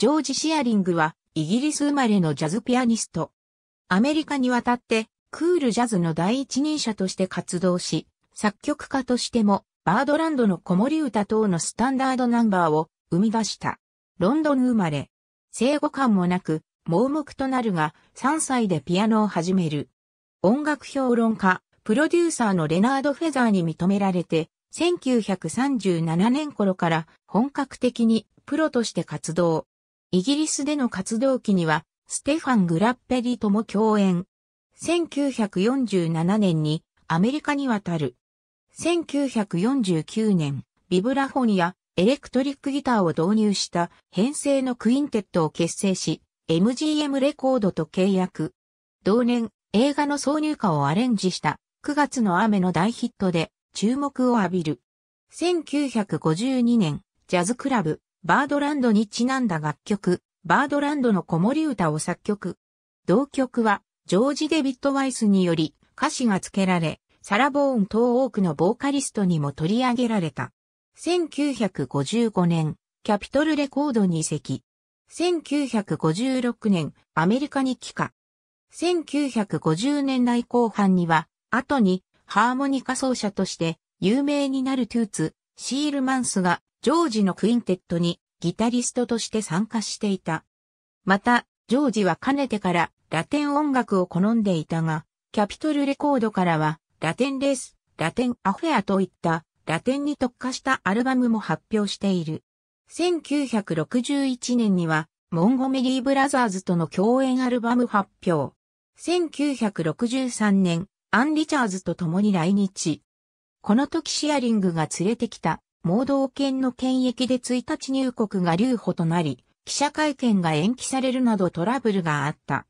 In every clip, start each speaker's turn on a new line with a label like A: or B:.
A: ジョージ・シアリングは、イギリス生まれのジャズピアニスト。アメリカに渡って、クールジャズの第一人者として活動し、作曲家としても、バードランドの子守歌等のスタンダードナンバーを生み出した。ロンドン生まれ。生後感もなく、盲目となるが、3歳でピアノを始める。音楽評論家、プロデューサーのレナード・フェザーに認められて、1937年頃から本格的にプロとして活動。イギリスでの活動期には、ステファン・グラッペリとも共演。1947年にアメリカに渡る。1949年、ビブラフォニア、エレクトリックギターを導入した編成のクインテットを結成し、MGM レコードと契約。同年、映画の挿入歌をアレンジした9月の雨の大ヒットで注目を浴びる。1952年、ジャズクラブ、バードランドにちなんだ楽曲、バードランドの子守歌を作曲。同曲は、ジョージ・デビッド・ワイスにより歌詞が付けられ、サラ・ボーン等多くのボーカリストにも取り上げられた。1955年、キャピトルレコードに移籍。1956年、アメリカに帰化。1950年代後半には、後にハーモニカ奏者として有名になるトゥーツ、シールマンスがジョージのクインテットにギタリストとして参加していた。また、ジョージはかねてからラテン音楽を好んでいたが、キャピトルレコードからは、ラテンレース、ラテンアフェアといったラテンに特化したアルバムも発表している。1961年には、モンゴメリー・ブラザーズとの共演アルバム発表。1963年、アン・リチャーズと共に来日。この時シアリングが連れてきた盲導犬の検疫で1日入国が留保となり、記者会見が延期されるなどトラブルがあった。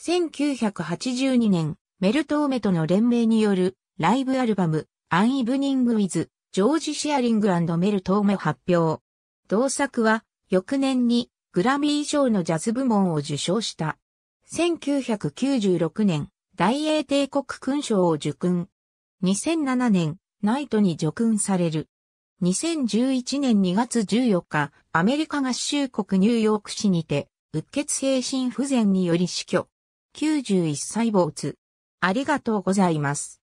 A: 1982年、メルトーメとの連名によるライブアルバム、アンイブニングウィズ、ジョージ・シェアリングメルトーメ発表。同作は、翌年にグラミー賞のジャズ部門を受賞した。1996年、大英帝国勲章を受勲。2007年、ナイトに受勲される。2011年2月14日、アメリカ合衆国ニューヨーク市にて、うっ血性心不全により死去。91歳没。ありがとうございます。